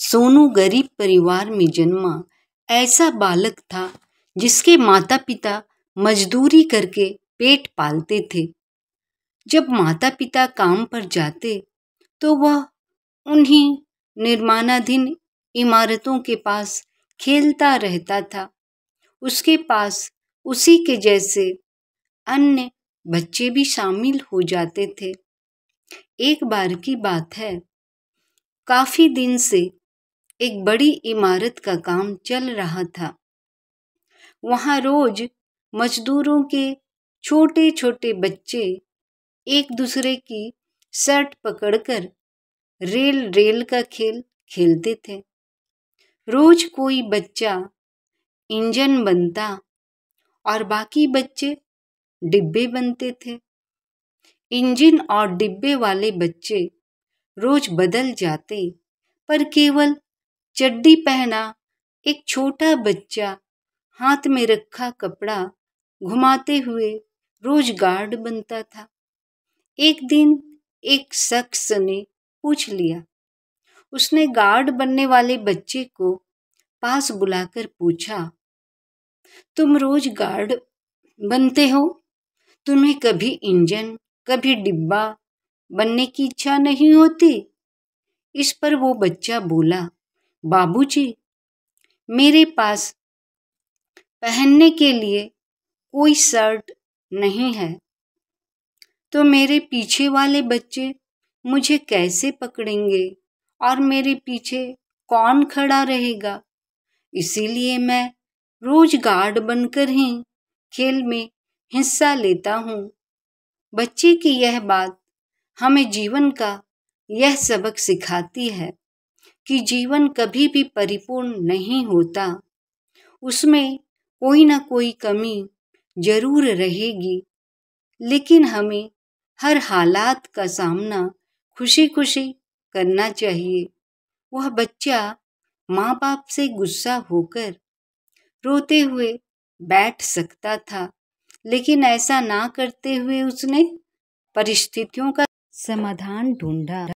सोनू गरीब परिवार में जन्मा ऐसा बालक था जिसके माता पिता मजदूरी करके पेट पालते थे जब माता पिता काम पर जाते तो वह उन्हीं निर्माणाधीन इमारतों के पास खेलता रहता था उसके पास उसी के जैसे अन्य बच्चे भी शामिल हो जाते थे एक बार की बात है काफ़ी दिन से एक बड़ी इमारत का काम चल रहा था वहां रोज मजदूरों के छोटे छोटे बच्चे एक दूसरे की शर्ट पकड़कर रेल रेल का खेल खेलते थे रोज कोई बच्चा इंजन बनता और बाकी बच्चे डिब्बे बनते थे इंजन और डिब्बे वाले बच्चे रोज बदल जाते पर केवल चड्डी पहना एक छोटा बच्चा हाथ में रखा कपड़ा घुमाते हुए रोज गार्ड बनता था एक दिन एक शख्स ने पूछ लिया उसने गार्ड बनने वाले बच्चे को पास बुलाकर पूछा तुम रोज गार्ड बनते हो तुम्हें कभी इंजन कभी डिब्बा बनने की इच्छा नहीं होती इस पर वो बच्चा बोला बाबूजी, मेरे पास पहनने के लिए कोई शर्ट नहीं है तो मेरे पीछे वाले बच्चे मुझे कैसे पकड़ेंगे और मेरे पीछे कौन खड़ा रहेगा इसीलिए मैं रोज गार्ड बनकर ही खेल में हिस्सा लेता हूँ बच्चे की यह बात हमें जीवन का यह सबक सिखाती है कि जीवन कभी भी परिपूर्ण नहीं होता उसमें कोई ना कोई कमी जरूर रहेगी लेकिन हमें हर हालात का सामना खुशी खुशी करना चाहिए वह बच्चा माँ बाप से गुस्सा होकर रोते हुए बैठ सकता था लेकिन ऐसा ना करते हुए उसने परिस्थितियों का समाधान ढूंढा